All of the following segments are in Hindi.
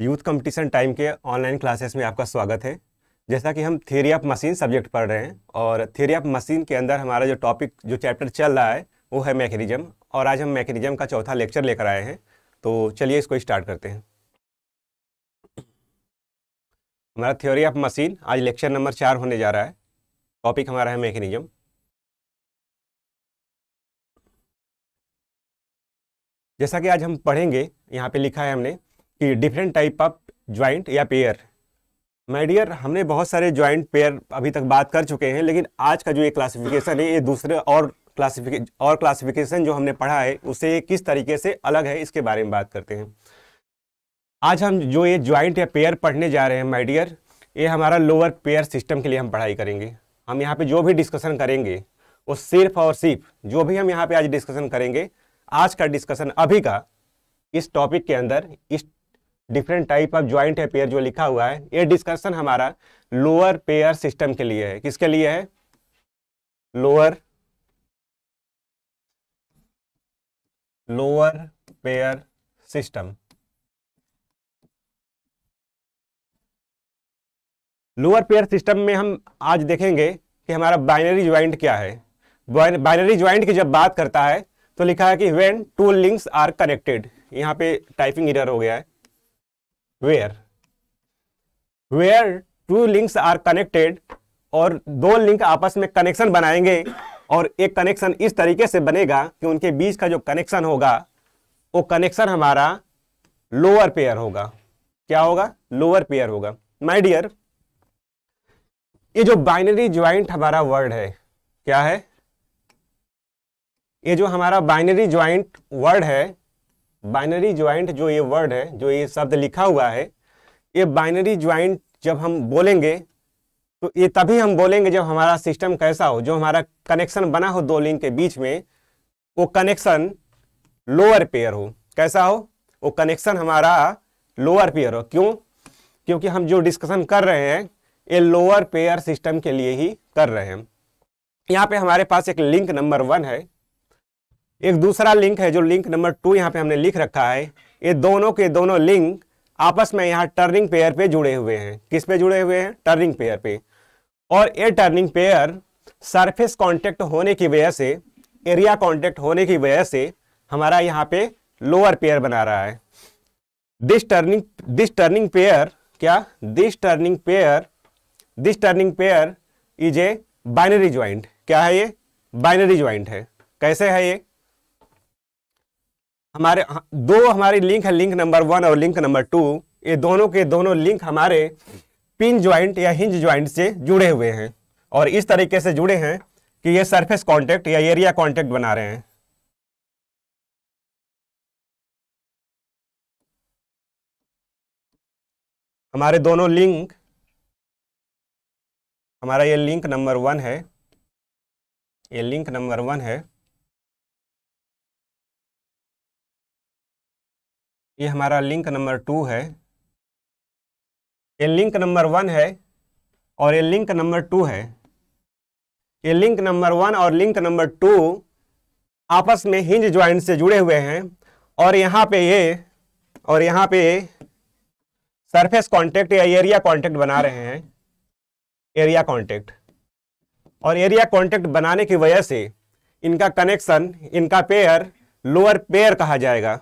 यूथ कंपटीशन टाइम के ऑनलाइन क्लासेस में आपका स्वागत है जैसा कि हम थियरी ऑफ मशीन सब्जेक्ट पढ़ रहे हैं और थियरी ऑफ मशीन के अंदर हमारा जो टॉपिक जो चैप्टर चल रहा है वो है मैकेनिज्म और आज हम मैकेनिज्म का चौथा लेक्चर लेकर आए हैं तो चलिए इसको स्टार्ट करते हैं हमारा थ्योरी ऑफ मशीन आज लेक्चर नंबर चार होने जा रहा है टॉपिक हमारा है मैकेनिज्म जैसा कि आज हम पढ़ेंगे यहाँ पे लिखा है हमने कि डिफरेंट टाइप ऑफ ज्वाइंट या पेयर माय डियर हमने बहुत सारे ज्वाइंट पेयर अभी तक बात कर चुके हैं लेकिन आज का जो ये क्लासिफिकेशन है ये दूसरे और क्लासिफिकेशन और क्लासिफिकेशन जो हमने पढ़ा है उसे किस तरीके से अलग है इसके बारे में बात करते हैं आज हम जो ये ज्वाइंट या पेयर पढ़ने जा रहे हैं माइडियर डियर ये हमारा लोअर पेयर सिस्टम के लिए हम पढ़ाई करेंगे हम यहाँ पर जो भी डिस्कशन करेंगे वो सिर्फ और सिर्फ जो भी हम यहाँ पर आज डिस्कशन करेंगे आज का डिस्कशन अभी का इस टॉपिक के अंदर इस डिफरेंट टाइप ऑफ ज्वाइंट है पेयर जो लिखा हुआ है ये डिस्कशन हमारा लोअर पेयर सिस्टम के लिए है किसके लिए है lower lower pair system lower pair system में हम आज देखेंगे कि हमारा बाइनरी ज्वाइंट क्या है बाइनरी ज्वाइंट की जब बात करता है तो लिखा है कि when two links are connected यहाँ पे टाइपिंग इरर हो गया है where where two links are connected और दो लिंक आपस में कनेक्शन बनाएंगे और एक कनेक्शन इस तरीके से बनेगा कि उनके बीच का जो कनेक्शन होगा वो कनेक्शन हमारा लोअर पेयर होगा क्या होगा लोअर पेयर होगा माय डियर ये जो बाइनरी ज्वाइंट हमारा वर्ड है क्या है ये जो हमारा बाइनरी ज्वाइंट वर्ड है बाइनरी ज्वाइंट जो ये वर्ड है जो ये शब्द लिखा हुआ है ये बाइनरी ज्वाइंट जब हम बोलेंगे तो ये तभी हम बोलेंगे जब हमारा सिस्टम कैसा हो जो हमारा कनेक्शन बना हो दो लिंक के बीच में वो कनेक्शन लोअर पेयर हो कैसा हो वो कनेक्शन हमारा लोअर पेयर हो क्यों क्योंकि हम जो डिस्कशन कर रहे हैं ये लोअर पेयर सिस्टम के लिए ही कर रहे हैं यहाँ पे हमारे पास एक लिंक नंबर वन है एक दूसरा लिंक है जो लिंक नंबर टू यहाँ पे हमने लिख रखा है ये दोनों के दोनों लिंक आपस में यहाँ टर्निंग पेयर पे जुड़े हुए हैं किस पे जुड़े हुए हैं टर्निंग पेयर पे और ये टर्निंग पेयर सरफेस कांटेक्ट होने की वजह से एरिया कांटेक्ट होने की वजह से हमारा यहाँ पे लोअर पेयर बना रहा है this turning this turning pair क्या this turning pair this turning pair is a binary joint क्या है ये बाइनरी ज्वाइंट है कैसे है ये हमारे हाँ, दो हमारी लिंक है लिंक नंबर वन और लिंक नंबर टू ये दोनों के दोनों लिंक हमारे पिन ज्वाइंट या हिंज ज्वाइंट से जुड़े हुए हैं और इस तरीके से जुड़े हैं कि ये सरफेस कांटेक्ट या एरिया कांटेक्ट बना रहे हैं हमारे दोनों लिंक हमारा ये लिंक नंबर वन है ये लिंक नंबर वन है ये हमारा लिंक नंबर टू है ये लिंक नंबर वन है और ये लिंक नंबर टू है ये लिंक नंबर वन और लिंक नंबर टू आपस में हिंज ज्वाइंट से जुड़े हुए हैं और यहाँ पे ये और यहाँ पे सरफेस कांटेक्ट या एरिया कांटेक्ट बना रहे हैं एरिया कांटेक्ट और एरिया कांटेक्ट बनाने की वजह से इनका कनेक्शन इनका पेयर लोअर पेयर कहा जाएगा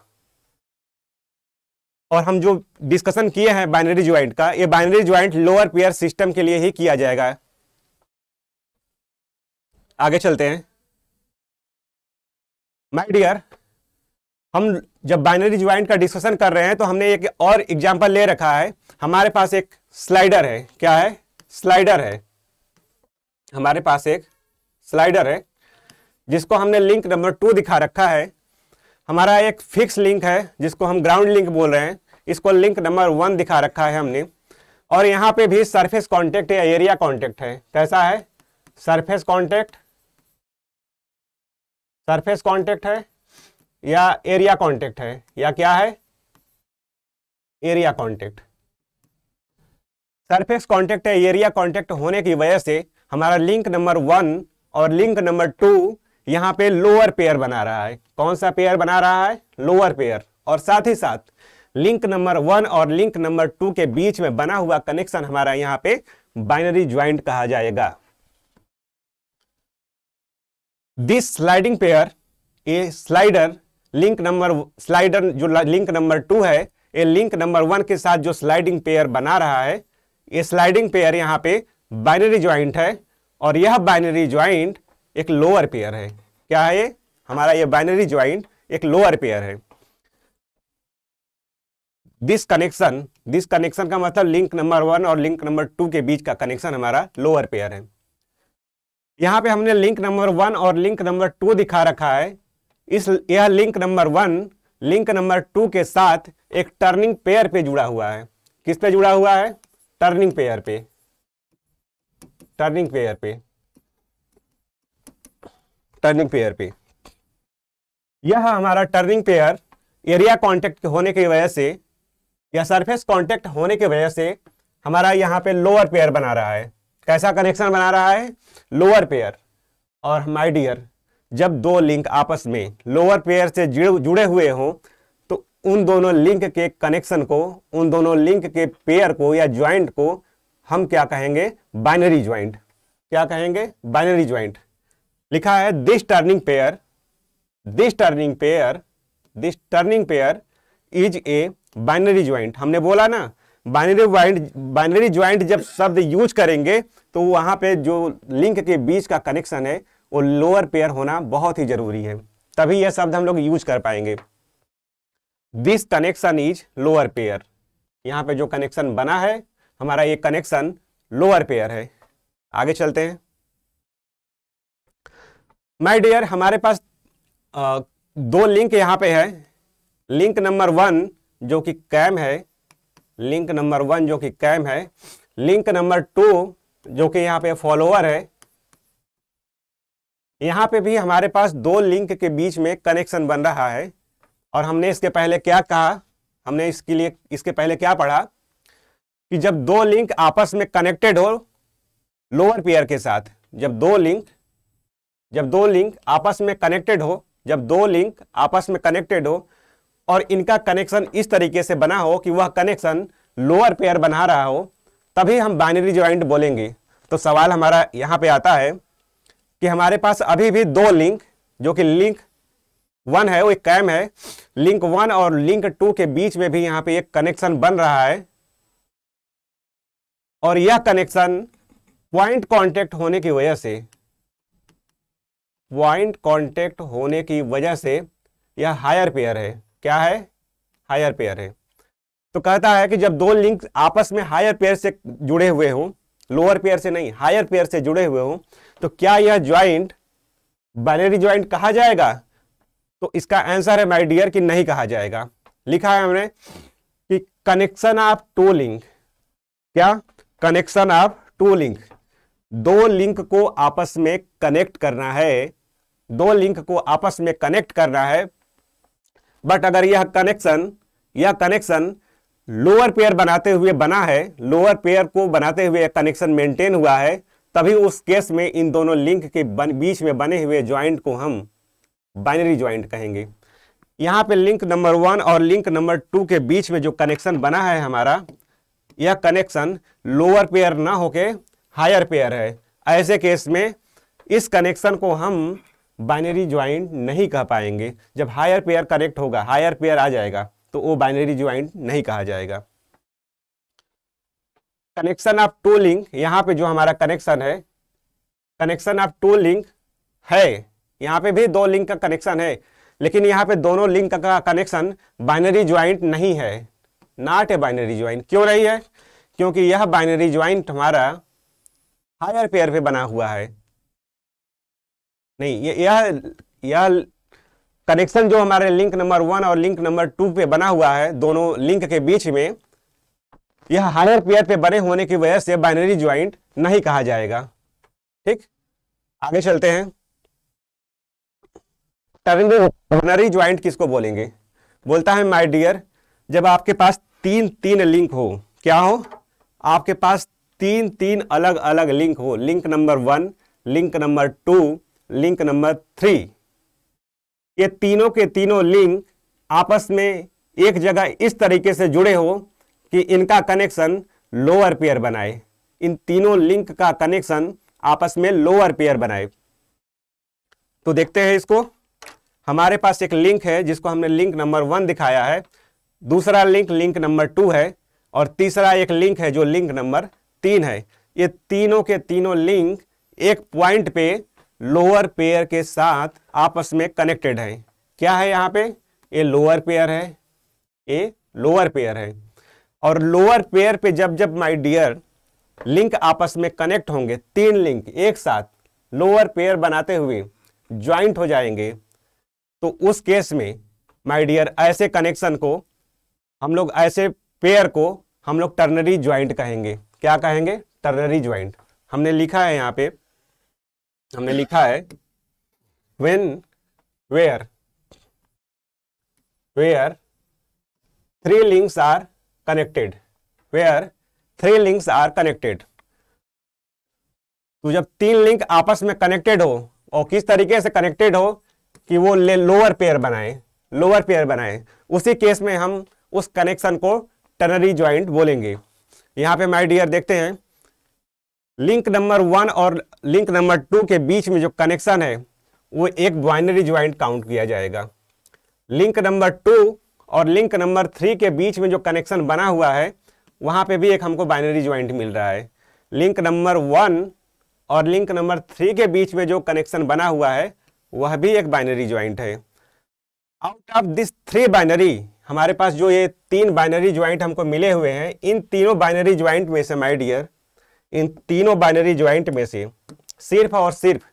और हम जो डिस्कशन किए हैं बाइनरी ज्वाइंट का ये binary joint lower pair system के लिए ही किया जाएगा आगे चलते हैं माय डियर हम जब बाइनरी ज्वाइंट का डिस्कशन कर रहे हैं तो हमने एक और एग्जांपल ले रखा है हमारे पास एक स्लाइडर है क्या है स्लाइडर है हमारे पास एक स्लाइडर है जिसको हमने लिंक नंबर टू दिखा रखा है हमारा एक फिक्स लिंक है जिसको हम ग्राउंड लिंक बोल रहे हैं इसको लिंक नंबर वन दिखा रखा है हमने और यहाँ पे भी सरफेस कॉन्टेक्ट या एरिया कॉन्टेक्ट है कैसा है सरफेस कॉन्टेक्ट सरफेस कॉन्टेक्ट है या एरिया कॉन्टेक्ट है या क्या है एरिया कॉन्टेक्ट सरफेस कॉन्टेक्ट या एरिया कॉन्टेक्ट होने की वजह से हमारा लिंक नंबर वन और लिंक नंबर टू यहां पे लोअर पेयर बना रहा है कौन सा पेयर बना रहा है लोअर पेयर और साथ ही साथ लिंक नंबर वन और लिंक नंबर टू के बीच में बना हुआ कनेक्शन हमारा यहाँ पे बाइनरी ज्वाइंट कहा जाएगा दिस स्लाइडिंग पेयर ये स्लाइडर लिंक नंबर स्लाइडर जो लिंक नंबर टू है ये लिंक नंबर वन के साथ जो स्लाइडिंग पेयर बना रहा है ये स्लाइडिंग पेयर यहाँ पे बाइनरी ज्वाइंट है और यह बाइनरी ज्वाइंट एक लोअर पेयर है क्या है ये हमारा ये बाइनरी ज्वाइंट एक लोअर पेयर है दिस कनेक्शन दिस कनेक्शन का मतलब लिंक नंबर वन और लिंक नंबर टू के बीच का कनेक्शन हमारा लोअर पेयर है यहां पे हमने लिंक नंबर वन और लिंक नंबर टू दिखा रखा है इस यह link number one link number two के साथ एक टर्निंग पेयर पे जुड़ा हुआ है किस पे जुड़ा हुआ है टर्निंग पेयर पे टर्निंग पेयर पे टर्निंग पेयर पे यह हमारा टर्निंग पेयर एरिया कॉन्टेक्ट होने की वजह से या सरफेस कॉन्टेक्ट होने की वजह से हमारा यहाँ पे लोअर पेयर बना रहा है कैसा कनेक्शन बना रहा है लोअर पेयर और माय डियर जब दो लिंक आपस में लोअर पेयर से जुड़े हुए हों तो उन दोनों लिंक के कनेक्शन को उन दोनों लिंक के पेयर को या ज्वाइंट को हम क्या कहेंगे बाइनरी ज्वाइंट क्या कहेंगे बाइनरी ज्वाइंट लिखा है this turning pair this turning pair this turning pair is a binary joint हमने बोला ना बाइनरी ज्वाइंट बाइनरी ज्वाइंट जब शब्द यूज करेंगे तो वहां पे जो लिंक के बीच का कनेक्शन है वो लोअर पेयर होना बहुत ही जरूरी है तभी यह शब्द हम लोग यूज कर पाएंगे this connection is lower pair यहां पे जो कनेक्शन बना है हमारा ये कनेक्शन लोअर पेयर है आगे चलते हैं माय डियर हमारे पास आ, दो लिंक यहाँ पे है लिंक नंबर वन जो कि कैम है लिंक नंबर वन जो कि कैम है लिंक नंबर टू जो कि यहाँ पे फॉलोअर है यहाँ पे भी हमारे पास दो लिंक के बीच में कनेक्शन बन रहा है और हमने इसके पहले क्या कहा हमने इसके लिए इसके पहले क्या पढ़ा कि जब दो लिंक आपस में कनेक्टेड हो लोअर पेयर के साथ जब दो लिंक जब दो लिंक आपस में कनेक्टेड हो जब दो लिंक आपस में कनेक्टेड हो और इनका कनेक्शन इस तरीके से बना हो कि वह कनेक्शन लोअर पेयर बना रहा हो तभी हम बाइनरी ज्वाइंट बोलेंगे तो सवाल हमारा यहाँ पे आता है कि हमारे पास अभी भी दो लिंक जो कि लिंक वन है वो एक कैम है लिंक वन और लिंक टू के बीच में भी यहाँ पे एक कनेक्शन बन रहा है और यह कनेक्शन पॉइंट कॉन्टेक्ट होने की वजह से पॉइंट कांटेक्ट होने की वजह से यह हायर पेयर है क्या है हायर पेयर है तो कहता है कि जब दो लिंक आपस में हायर पेयर से जुड़े हुए हों लोअर पेयर से नहीं हायर पेयर से जुड़े हुए हों तो क्या यह ज्वाइंट बाइनरी ज्वाइंट कहा जाएगा तो इसका आंसर है माय डियर कि नहीं कहा जाएगा लिखा है हमने कि कनेक्शन ऑफ टू लिंक क्या कनेक्शन ऑफ टू लिंक दो लिंक को आपस में कनेक्ट करना है दो लिंक को आपस में कनेक्ट कर रहा है बट अगर यह कनेक्शन यह कनेक्शन लोअर पेयर बनाते हुए बना है लोअर पेयर को बनाते हुए कनेक्शन मेंटेन हुआ है तभी उस केस में इन दोनों लिंक के बन, बीच में बने हुए ज्वाइंट को हम बाइनरी ज्वाइंट कहेंगे यहाँ पे लिंक नंबर वन और लिंक नंबर टू के बीच में जो कनेक्शन बना है हमारा यह कनेक्शन लोअर पेयर ना होके हायर पेयर है ऐसे केस में इस कनेक्शन को हम बाइनरी ज्वाइंट नहीं कह पाएंगे जब हायर पेयर करेक्ट होगा हायर पेयर आ जाएगा तो वो बाइनरी ज्वाइंट नहीं कहा जाएगा कनेक्शन ऑफ टू लिंक यहां पे जो हमारा कनेक्शन है कनेक्शन ऑफ टू लिंक है यहां पे भी दो लिंक का कनेक्शन है लेकिन यहां पे दोनों लिंक का कनेक्शन बाइनरी ज्वाइंट नहीं है नॉट ए बाइनरी ज्वाइंट क्यों नहीं है क्योंकि यह बाइनरी ज्वाइंट हमारा हायर पेयर पे बना हुआ है नहीं यह यह कनेक्शन जो हमारे लिंक नंबर वन और लिंक नंबर टू पे बना हुआ है दोनों लिंक के बीच में यह हायर पेयर पे बने होने की वजह से बाइनरी ज्वाइंट नहीं कहा जाएगा ठीक आगे चलते हैं टर्नरी ज्वाइंट किसको बोलेंगे बोलता है माय डियर जब आपके पास तीन तीन लिंक हो क्या हो आपके पास तीन तीन अलग अलग लिंक हो link number one link number two link number three ये तीनों के तीनों लिंक आपस में एक जगह इस तरीके से जुड़े हो कि इनका कनेक्शन लोअर पेयर बनाए इन तीनों लिंक का कनेक्शन आपस में लोअर पेयर बनाए तो देखते हैं इसको हमारे पास एक लिंक है जिसको हमने लिंक नंबर वन दिखाया है दूसरा लिंक लिंक नंबर टू है और तीसरा एक लिंक है जो लिंक नंबर तीन है ये तीनों के तीनों लिंक एक पॉइंट पे लोअर पेयर के साथ आपस में कनेक्टेड है क्या है यहाँ पे ये लोअर पेयर है ये लोअर पेयर है और लोअर पेयर पे जब जब माय डियर लिंक आपस में कनेक्ट होंगे तीन लिंक एक साथ लोअर पेयर बनाते हुए ज्वाइंट हो जाएंगे तो उस केस में माय डियर ऐसे कनेक्शन को हम लोग ऐसे पेयर को हम लोग टर्नरी ज्वाइंट कहेंगे क्या कहेंगे टर्नरी ज्वाइंट हमने लिखा है यहाँ पे हमने लिखा है when where where three links are connected where three links are connected तो जब तीन लिंक आपस में कनेक्टेड हो और किस तरीके से कनेक्टेड हो कि वो ले लोअर पेयर बनाए लोअर पेयर बनाए उसी केस में हम उस कनेक्शन को टनरी ज्वाइंट बोलेंगे यहां पे माय डियर देखते हैं लिंक नंबर वन और लिंक नंबर टू के बीच में जो कनेक्शन है वो एक बाइनरी ज्वाइंट काउंट किया जाएगा लिंक नंबर टू और लिंक नंबर थ्री के बीच में जो कनेक्शन बना हुआ है वहाँ पे भी एक हमको बाइनरी ज्वाइंट मिल रहा है लिंक नंबर वन और लिंक नंबर थ्री के बीच में जो कनेक्शन बना हुआ है वह भी एक बाइनरी ज्वाइंट है out of this three binary हमारे पास जो ये तीन बाइनरी ज्वाइंट हमको मिले हुए हैं इन तीनों बाइनरी ज्वाइंट में से माई डियर इन तीनों बाइनरी ज्वाइंट में से सिर्फ और सिर्फ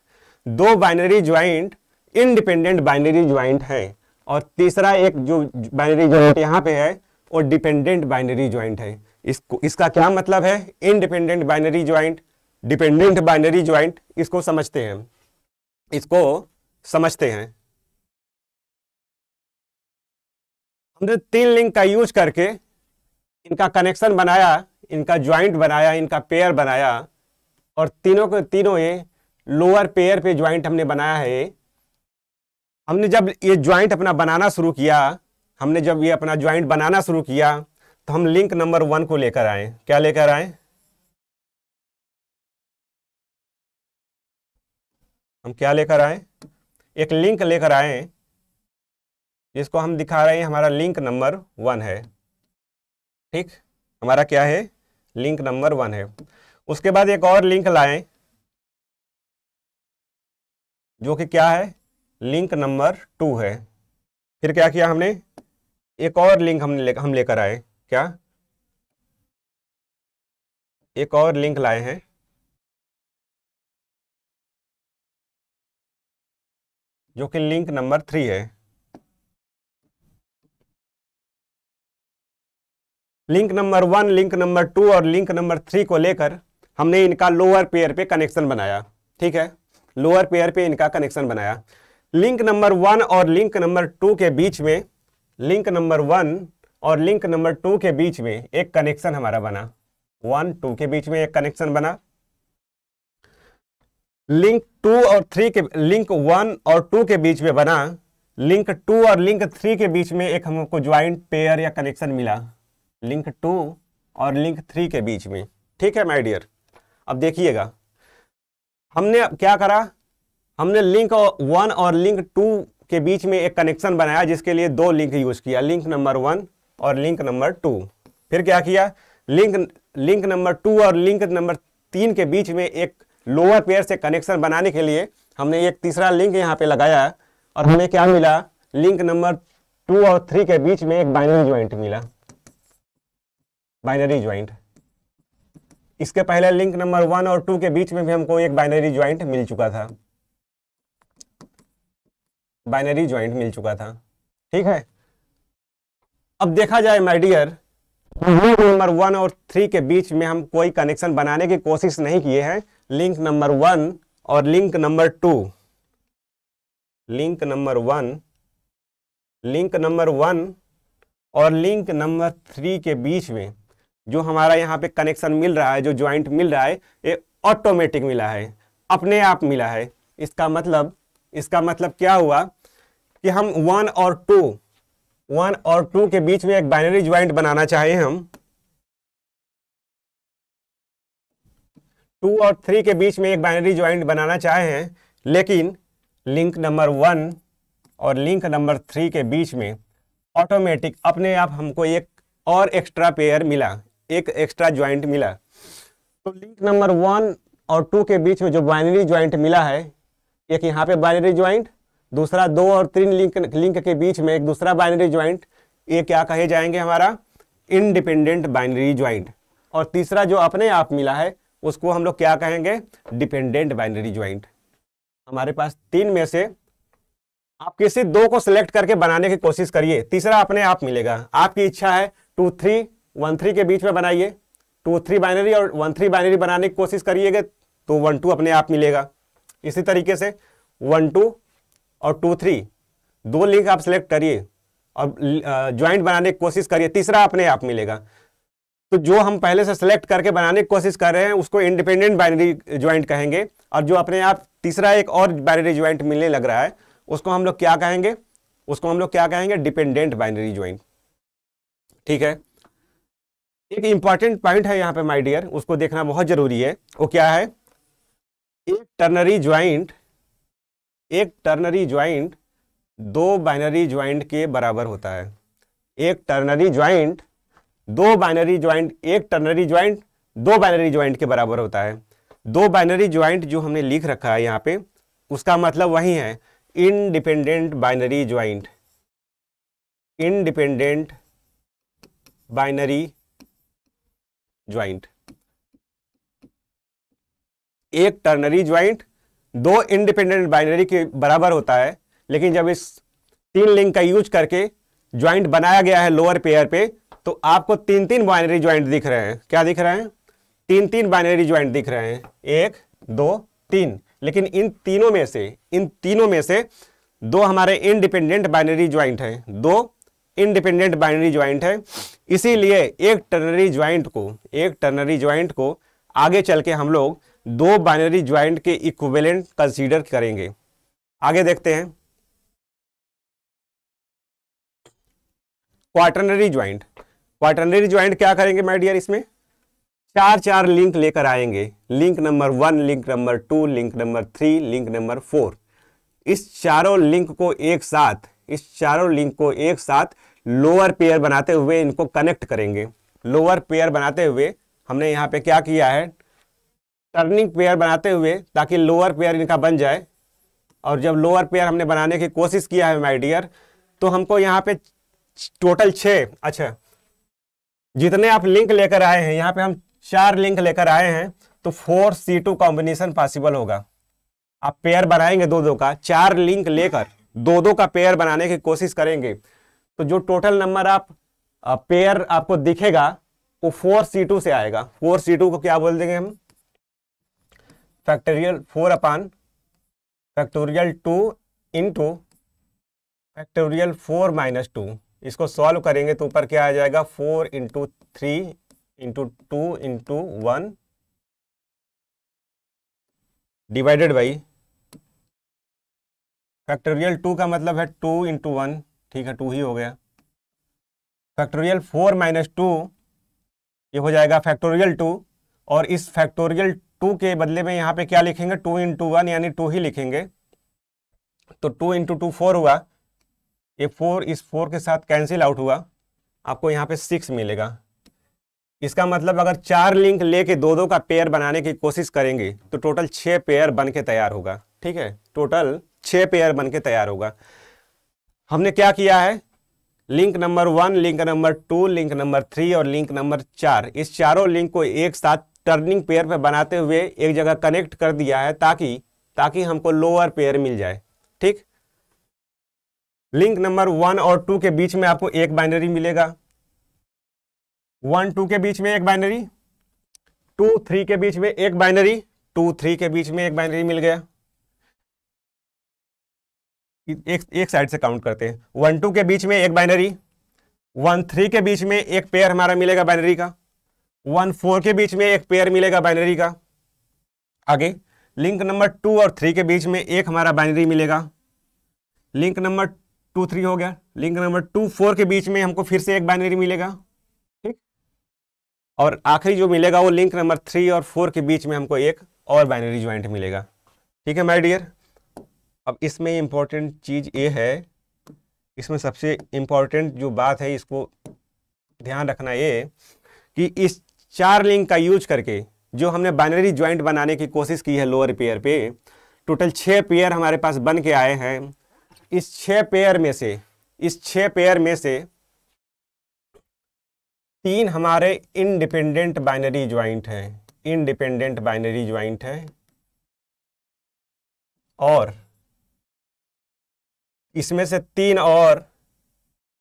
दो binary joint independent binary joint हैं और तीसरा एक जो बाइनरी ज्वाइंट यहाँ पे है वो डिपेंडेंट बाइनरी ज्वाइंट है इसको इसका क्या मतलब है independent binary joint dependent binary joint इसको समझते हैं इसको समझते हैं हमने तीन लिंक का यूज करके इनका कनेक्शन बनाया इनका ज्वाइंट बनाया इनका पेयर बनाया और तीनों को तीनों ये लोअर पेयर पे ज्वाइंट हमने बनाया है हमने जब ये ज्वाइंट अपना बनाना शुरू किया हमने जब ये अपना ज्वाइंट बनाना शुरू किया तो हम लिंक नंबर वन को लेकर आए क्या लेकर आए हम क्या लेकर आए एक लिंक लेकर आए जिसको हम दिखा रहे हैं हमारा लिंक नंबर वन है ठीक हमारा क्या है लिंक नंबर वन है उसके बाद एक और लिंक लाएं जो कि क्या है लिंक नंबर टू है फिर क्या किया हमने एक और लिंक हमने ले, हम लेकर आए क्या एक और लिंक लाए हैं जो कि लिंक नंबर थ्री है link number one link number two और लिंक नंबर थ्री को लेकर हमने इनका लोअर पेयर पे कनेक्शन बनाया ठीक है लोअर पेयर पे इनका कनेक्शन बनाया लिंक नंबर वन और लिंक नंबर टू के बीच में लिंक नंबर वन और लिंक नंबर टू के बीच में एक कनेक्शन हमारा बना वन टू के बीच में एक कनेक्शन बना लिंक टू और थ्री के लिंक वन और टू के बीच में बना लिंक टू और लिंक थ्री के बीच में एक हमको ज्वाइंट पेयर या कनेक्शन मिला लिंक टू और लिंक थ्री के बीच में ठीक है माय डियर अब देखिएगा हमने क्या करा हमने लिंक वन और लिंक टू के बीच में एक कनेक्शन बनाया जिसके लिए दो लिंक यूज किया लिंक नंबर वन और लिंक नंबर टू फिर क्या किया लिंक लिंक नंबर टू और लिंक नंबर तीन के बीच में एक लोअर पेयर से कनेक्शन बनाने के लिए हमने एक तीसरा लिंक यहाँ पे लगाया और हमें क्या मिला लिंक नंबर टू और थ्री के बीच में एक बाइनरी ज्वाइंट मिला बाइनरी ज्वाइंट इसके पहले लिंक नंबर वन और टू के बीच में भी हमको एक बाइनरी ज्वाइंट मिल चुका था बाइनरी ज्वाइंट मिल चुका था ठीक है अब देखा जाए my dear link number one और थ्री के बीच में हम कोई कनेक्शन बनाने की कोशिश नहीं किए हैं लिंक नंबर वन और link number two link number one link number one और लिंक नंबर थ्री के बीच में जो हमारा यहाँ पे कनेक्शन मिल रहा है जो ज्वाइंट मिल रहा है ये ऑटोमेटिक मिला है अपने आप मिला है इसका मतलब इसका मतलब क्या हुआ कि हम वन और टू वन और टू के बीच में एक बाइनरी ज्वाइंट बनाना चाहें हम टू और थ्री के बीच में एक बाइनरी ज्वाइंट बनाना चाहे हैं लेकिन लिंक नंबर वन और लिंक नंबर थ्री के बीच में ऑटोमेटिक अपने आप हमको एक और एक्स्ट्रा पेयर मिला एक एक्स्ट्रा ज्वाइंट मिला तो लिंक नंबर वन और टू के बीच में जो बाइनरी ज्वाइंट मिला है एक यहाँ पे बाइनरी ज्वाइंट दूसरा दो और तीन लिंक लिंक के बीच में एक दूसरा बाइनरी ज्वाइंट ये क्या कहे जाएंगे हमारा इनडिपेंडेंट बाइनरी ज्वाइंट और तीसरा जो अपने आप मिला है उसको हम लोग क्या कहेंगे डिपेंडेंट बाइनरी ज्वाइंट हमारे पास तीन में से आप किसी दो को सिलेक्ट करके बनाने की कोशिश करिए तीसरा अपने आप मिलेगा आपकी इच्छा है टू थ्री वन थ्री के बीच में बनाइए टू थ्री बाइनरी और वन थ्री बाइनरी बनाने की कोशिश करिएगा तो वन टू अपने आप मिलेगा इसी तरीके से वन टू और टू थ्री दो लिंक आप सेलेक्ट करिए और ज्वाइंट बनाने की कोशिश करिए तीसरा अपने आप मिलेगा तो जो हम पहले से सेलेक्ट करके बनाने की कोशिश कर रहे हैं उसको इंडिपेंडेंट बाइनरी ज्वाइंट कहेंगे और जो अपने आप तीसरा एक और बाइनरी ज्वाइंट मिलने लग रहा है उसको हम लोग क्या कहेंगे उसको हम लोग क्या कहेंगे डिपेंडेंट बाइनरी ज्वाइंट ठीक है एक इंपॉर्टेंट पॉइंट है यहां पे माय डियर उसको देखना बहुत जरूरी है वो क्या है एक टर्नरी ज्वाइंट एक टर्नरी ज्वाइंट दो बाइनरी ज्वाइंट के बराबर होता है एक टर्नरी ज्वाइंट दो बाइनरी ज्वाइंट एक टर्नरी ज्वाइंट दो बाइनरी ज्वाइंट के बराबर होता है दो बाइनरी ज्वाइंट जो हमने लिख रखा है यहां पे उसका मतलब वही है independent binary joint independent binary joint एक टर्नरी ज्वाइंट दो इंडिपेंडेंट बाइनरी के बराबर होता है लेकिन जब इस तीन लिंक का यूज करके ज्वाइंट बनाया गया है लोअर पेयर पे तो आपको तीन तीन बाइनरी ज्वाइंट दिख रहे हैं क्या दिख रहे हैं तीन तीन बाइनरी ज्वाइंट दिख रहे हैं एक दो तीन लेकिन इन तीनों में से इन तीनों में से दो हमारे इंडिपेंडेंट बाइनरी ज्वाइंट हैं दो इंडिपेंडेंट बाइनरी ज्वाइंट है इसीलिए एक टर्नरी ज्वाइंट को एक टर्नरी ज्वाइंट को आगे चल के हम लोग दो बाइनरी ज्वाइंट के इक्विवेलेंट कंसीडर करेंगे आगे देखते हैं क्वार्टनरी ज्वाइंट क्वार्टनरी ज्वाइंट क्या करेंगे माय डियर इसमें चार चार लिंक लेकर आएंगे link number one link number two link number three link number four इस चारों लिंक को एक साथ इस चारों लिंक को एक साथ लोअर पेयर बनाते हुए इनको कनेक्ट करेंगे लोअर पेयर बनाते हुए हमने यहाँ पे क्या किया है टर्निंग पेयर बनाते हुए ताकि लोअर पेयर इनका बन जाए और जब लोअर पेयर हमने बनाने की कोशिश किया है माई डियर तो हमको यहाँ पे टोटल छः अच्छा जितने आप लिंक लेकर आए हैं यहाँ पे हम चार लिंक लेकर आए हैं तो four C two combination possible होगा आप पेयर बनाएंगे दो दो का चार लिंक लेकर दो दो का पेयर बनाने की कोशिश करेंगे तो जो टोटल नंबर आप पेयर आपको दिखेगा वो फोर सी टू से आएगा फोर सी टू को क्या बोल देंगे हम factorial four upon factorial two into factorial four minus two इसको सॉल्व करेंगे तो ऊपर क्या आ जाएगा four into three into two into one divided by factorial two का मतलब है टू इंटू वन ठीक है टू ही हो गया फैक्टोरियल फोर माइनस टू ये हो जाएगा फैक्टोरियल टू और इस फैक्टोरियल टू के बदले में यहाँ पे क्या लिखेंगे टू इंटू वन यानी टू ही लिखेंगे तो टू इंटू टू फोर हुआ ये फोर इस फोर के साथ कैंसिल आउट हुआ आपको यहाँ पे सिक्स मिलेगा इसका मतलब अगर चार लिंक लेके दो दो का पेयर बनाने की कोशिश करेंगे तो टोटल छः पेयर बन के तैयार होगा ठीक है टोटल छह पेयर बन के तैयार होगा हमने क्या किया है link number one link number two link number three और लिंक नंबर चार इस चारों लिंक को एक साथ टर्निंग पेयर पर बनाते हुए एक जगह कनेक्ट कर दिया है ताकि ताकि हमको लोअर पेयर मिल जाए ठीक लिंक नंबर वन और टू के बीच में आपको एक बाइनरी मिलेगा वन टू के बीच में एक बाइनरी टू थ्री के बीच में एक बाइनरी टू थ्री के बीच में एक बाइनरी मिल गया एक एक साइड से काउंट करते हैं वन टू के बीच में एक बाइनरी वन थ्री के बीच में एक पेयर हमारा मिलेगा बाइनरी का वन फोर के बीच में एक पेयर मिलेगा बाइनरी का आगे लिंक नंबर टू और थ्री के बीच में एक हमारा बाइनरी मिलेगा लिंक नंबर टू थ्री हो गया लिंक नंबर टू फोर के बीच में हमको फिर से एक बाइनरी मिलेगा ठीक और आखिरी जो मिलेगा वो लिंक नंबर थ्री और फोर के बीच में हमको एक और बाइनरी ज्वाइंट मिलेगा ठीक है माई डियर अब इसमें इम्पोर्टेंट चीज़ ये है इसमें सबसे इम्पोर्टेंट जो बात है इसको ध्यान रखना ये कि इस चार लिंक का यूज करके जो हमने बाइनरी ज्वाइंट बनाने की कोशिश की है लोअर पेयर पे टोटल छः पेयर हमारे पास बन के आए हैं इस छः पेयर में से इस छः पेयर में से तीन हमारे इंडिपेंडेंट बाइनरी ज्वाइंट हैं इंडिपेंडेंट बाइनरी ज्वाइंट हैं और इसमें से तीन और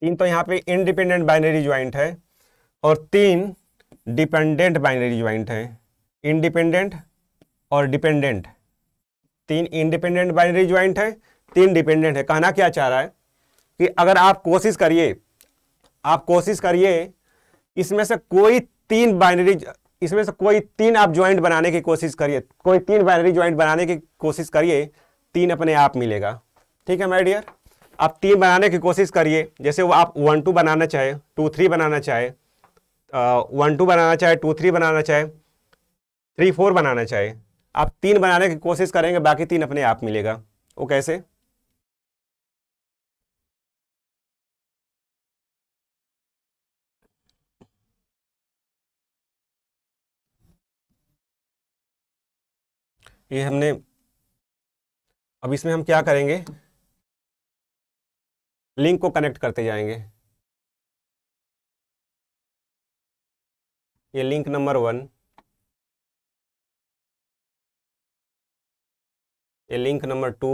तीन तो यहाँ पे इंडिपेंडेंट बाइनरी ज्वाइंट है और तीन डिपेंडेंट बाइनरी ज्वाइंट है इंडिपेंडेंट और डिपेंडेंट तीन इंडिपेंडेंट बाइनरी ज्वाइंट है तीन डिपेंडेंट है कहना क्या चाह रहा है कि अगर आप कोशिश करिए आप कोशिश करिए इसमें से कोई तीन बाइनरी इसमें से कोई तीन आप ज्वाइंट बनाने की कोशिश करिए कोई तीन बाइनरी ज्वाइंट बनाने की कोशिश करिए तीन अपने आप मिलेगा ठीक है माय डियर आप तीन बनाने की कोशिश करिए जैसे वो आप वन टू बनाना चाहे टू थ्री बनाना चाहे वन टू बनाना चाहे टू थ्री बनाना चाहे थ्री फोर बनाना चाहे आप तीन बनाने की कोशिश करेंगे बाकी तीन अपने आप मिलेगा वो कैसे ये हमने अब इसमें हम क्या करेंगे लिंक को कनेक्ट करते जाएंगे ये लिंक नंबर वन ये लिंक नंबर टू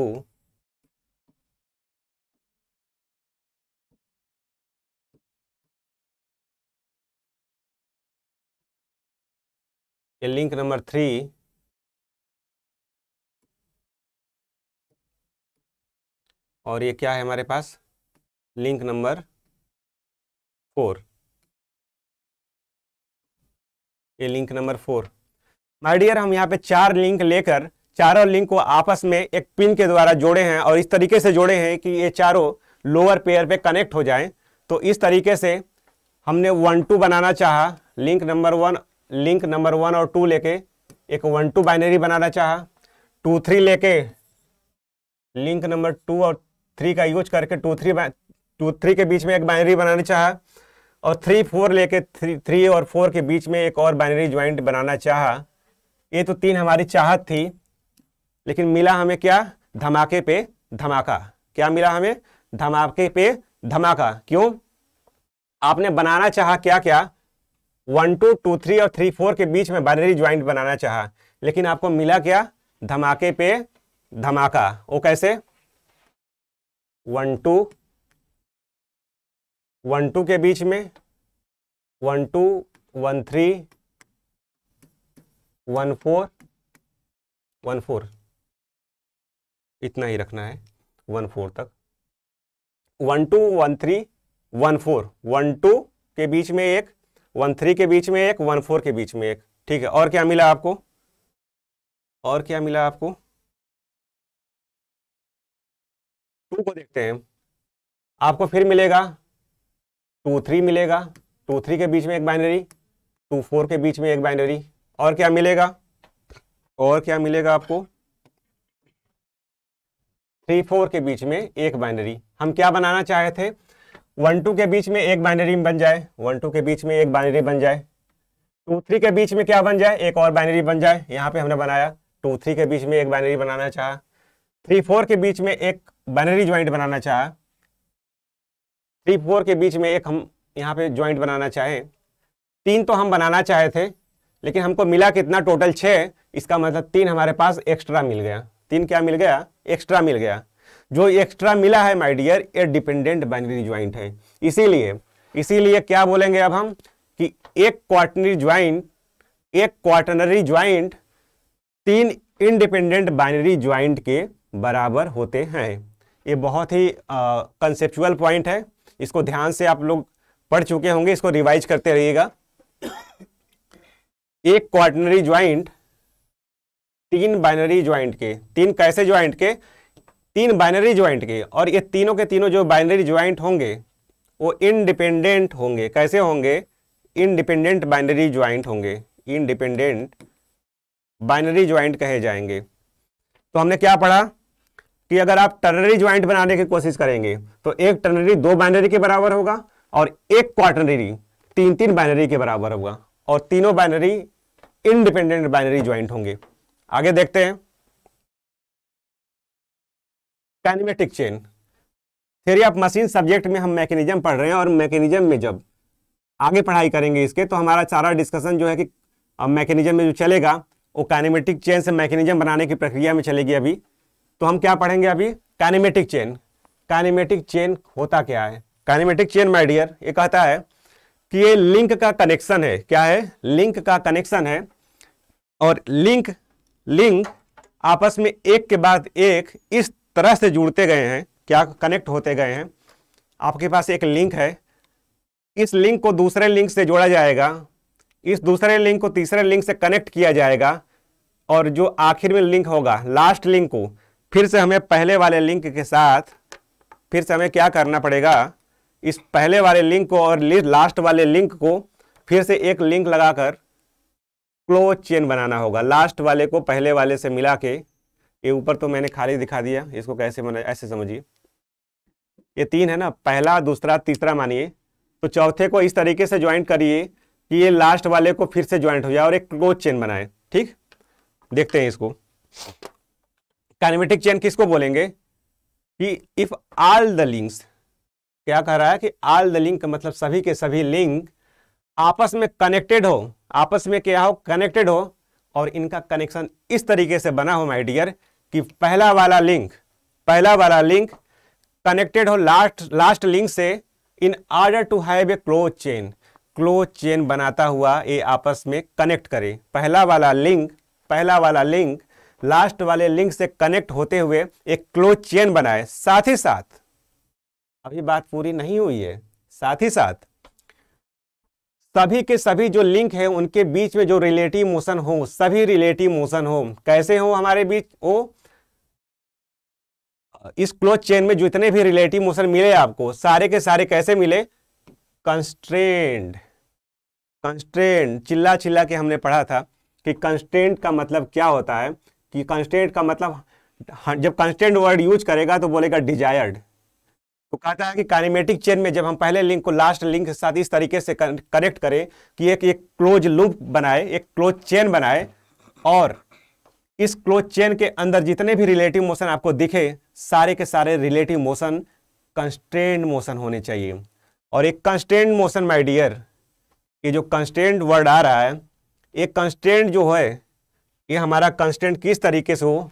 ये लिंक नंबर थ्री और ये क्या है हमारे पास लिंक नंबर फोर ये link number four my dear हम यहाँ पे चार लिंक लेकर चारों लिंक को आपस में एक पिन के द्वारा जोड़े हैं और इस तरीके से जोड़े हैं कि ये चारों लोअर पेयर पे कनेक्ट हो जाएं तो इस तरीके से हमने वन टू बनाना चाहा link number one link number one और टू लेके एक वन टू बाइनरी बनाना चाहा टू थ्री लेके लिंक नंबर टू और थ्री का यूज करके टू थ्री टू थ्री के बीच में एक बाइनरी बनाना चाहा और थ्री फोर लेके थ्री थ्री और फोर के बीच में एक और बाइनरी ज्वाइंट बनाना चाहा ये तो तीन हमारी चाहत थी लेकिन मिला हमें क्या धमाके पे धमाका क्या मिला हमें धमाके पे धमाका क्यों आपने बनाना चाहा क्या क्या वन टू टू थ्री और थ्री फोर के बीच में बाइनरी ज्वाइंट बनाना चाहा लेकिन आपको मिला क्या धमाके पे धमाका वो कैसे वन टू वन टू के बीच में one two one three one four one four इतना ही रखना है वन फोर तक one two one three one four one two के बीच में एक वन थ्री के बीच में एक वन फोर के बीच में एक ठीक है और क्या मिला आपको और क्या मिला आपको टू को देखते हैं आपको फिर मिलेगा टू थ्री मिलेगा टू थ्री के बीच में एक बाइनरी टू फोर के बीच में एक बाइनरी और क्या मिलेगा और क्या मिलेगा आपको थ्री फोर के बीच में एक बाइनरी हम क्या बनाना चाहे थे वन टू के बीच में एक बाइनरी बन जाए वन टू के बीच में एक बाइनरी बन जाए टू थ्री के बीच में क्या बन जाए एक और बाइनरी बन जाए यहाँ पे हमने बनाया टू थ्री के बीच में एक बाइनरी बनाना चाहा थ्री फोर के बीच में एक बाइनरी ज्वाइंट बनाना चाहा टी फोर के बीच में एक हम यहाँ पे ज्वाइंट बनाना चाहें तीन तो हम बनाना चाहे थे लेकिन हमको मिला कितना टोटल छः इसका मतलब तीन हमारे पास एक्स्ट्रा मिल गया तीन क्या मिल गया एक्स्ट्रा मिल गया जो एक्स्ट्रा मिला है माय डियर ये डिपेंडेंट बाइनरी ज्वाइंट है इसीलिए इसीलिए क्या बोलेंगे अब हम कि एक क्वार्टनरी ज्वाइंट एक क्वार्टनरी ज्वाइंट तीन इंडिपेंडेंट बाइनरी ज्वाइंट के बराबर होते हैं ये बहुत ही कंसेप्चुअल पॉइंट है इसको ध्यान से आप लोग पढ़ चुके होंगे इसको रिवाइज करते रहिएगा एक क्वार्टनरी ज्वाइंट तीन बाइनरी ज्वाइंट के तीन कैसे ज्वाइंट के तीन बाइनरी ज्वाइंट के और ये तीनों के तीनों जो बाइनरी ज्वाइंट होंगे वो इनडिपेंडेंट होंगे कैसे होंगे इनडिपेंडेंट बाइनरी ज्वाइंट होंगे इनडिपेंडेंट बाइनरी ज्वाइंट कहे जाएंगे तो हमने क्या पढ़ा कि अगर आप टर्नरी ज्वाइंट बनाने की कोशिश करेंगे तो एक टर्नरी दो बाइनरी के बराबर होगा और एक क्वार्टनरी तीन तीन बाइनरी के बराबर होगा और तीनों बाइनरी इंडिपेंडेंट बाइनरी ज्वाइंट होंगे आगे देखते हैं काइनेमेटिक चेन फिर ऑफ मशीन सब्जेक्ट में हम मैकेनिज्म पढ़ रहे हैं और मैकेनिज्म में जब आगे पढ़ाई करेंगे इसके तो हमारा सारा डिस्कशन जो है कि मैकेनिज्म में जो चलेगा वो काइनेमेटिक चेन से मैकेनिज्म बनाने की प्रक्रिया में चलेगी अभी तो हम क्या पढ़ेंगे अभी कैनिमेटिक चेन कैनिमेटिक चेन होता क्या है कैनिमेटिक चेन माय डियर ये कहता है कि ये लिंक का कनेक्शन है क्या है लिंक का कनेक्शन है और लिंक लिंक आपस में एक के बाद एक इस तरह से जुड़ते गए हैं क्या कनेक्ट होते गए हैं आपके पास एक लिंक है इस लिंक को दूसरे लिंक से जोड़ा जाएगा इस दूसरे लिंक को तीसरे लिंक से कनेक्ट किया जाएगा और जो आखिर में लिंक होगा लास्ट लिंक को फिर से हमें पहले वाले लिंक के साथ फिर से हमें क्या करना पड़ेगा इस पहले वाले लिंक को और लास्ट वाले लिंक को फिर से एक लिंक लगाकर क्लोज चेन बनाना होगा लास्ट वाले को पहले वाले से मिला के ये ऊपर तो मैंने खाली दिखा दिया इसको कैसे बना ऐसे समझिए ये तीन है ना पहला दूसरा तीसरा मानिए तो चौथे को इस तरीके से ज्वाइंट करिए कि ये लास्ट वाले को फिर से ज्वाइंट हो जाए और एक क्लोज चेन बनाए ठीक देखते हैं इसको काइनेमेटिक चेन किसको बोलेंगे कि इफ ऑल द लिंक्स क्या कह रहा है कि ऑल द लिंक मतलब सभी के सभी लिंक आपस में कनेक्टेड हो आपस में क्या हो कनेक्टेड हो और इनका कनेक्शन इस तरीके से बना हो माय डियर कि पहला वाला लिंक पहला वाला लिंक कनेक्टेड हो लास्ट लास्ट लिंक से in order to have a close chain close chain बनाता हुआ ये आपस में कनेक्ट करे पहला वाला लिंक पहला वाला लिंक लास्ट वाले लिंक से कनेक्ट होते हुए एक क्लोज चेन बनाए साथ ही साथ अभी बात पूरी नहीं हुई है साथ ही साथ सभी के सभी जो लिंक है उनके बीच में जो रिलेटिव मोशन हो सभी रिलेटिव मोशन हो कैसे हो हमारे बीच वो इस क्लोज चेन में जितने भी रिलेटिव मोशन मिले आपको सारे के सारे कैसे मिले कंस्ट्रेंड कंस्ट्रेंड चिल्ला चिल्ला के हमने पढ़ा था कि कंस्ट्रेंट का मतलब क्या होता है कि कंस्टेंट का मतलब हाँ, जब कंस्टेंट वर्ड यूज करेगा तो बोलेगा डिजायर्ड तो कहता है कि काइनेमेटिक चेन में जब हम पहले लिंक को लास्ट लिंक के साथ इस तरीके से कनेक्ट करें कि एक एक क्लोज लूप बनाए एक क्लोज चेन बनाए और इस क्लोज चेन के अंदर जितने भी रिलेटिव मोशन आपको दिखे सारे के सारे रिलेटिव मोशन कंस्टेंट मोशन होने चाहिए और एक कंस्टेंट मोशन माई डियर ये जो कंस्टेंट वर्ड आ रहा है एक कंस्टेंट जो है ये हमारा कंस्टेंट किस तरीके से हो